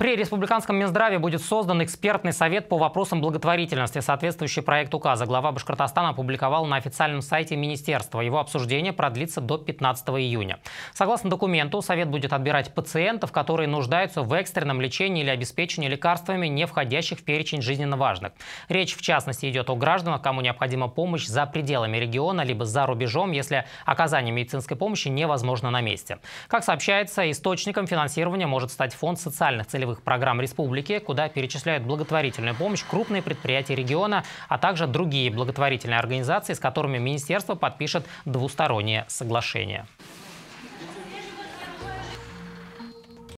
При Республиканском Минздраве будет создан экспертный совет по вопросам благотворительности. Соответствующий проект указа глава Башкортостана опубликовал на официальном сайте министерства. Его обсуждение продлится до 15 июня. Согласно документу, совет будет отбирать пациентов, которые нуждаются в экстренном лечении или обеспечении лекарствами, не входящих в перечень жизненно важных. Речь, в частности, идет о гражданах, кому необходима помощь за пределами региона, либо за рубежом, если оказание медицинской помощи невозможно на месте. Как сообщается, источником финансирования может стать фонд социальных целевых целевых программ республики, куда перечисляют благотворительную помощь крупные предприятия региона, а также другие благотворительные организации, с которыми министерство подпишет двусторонние соглашения.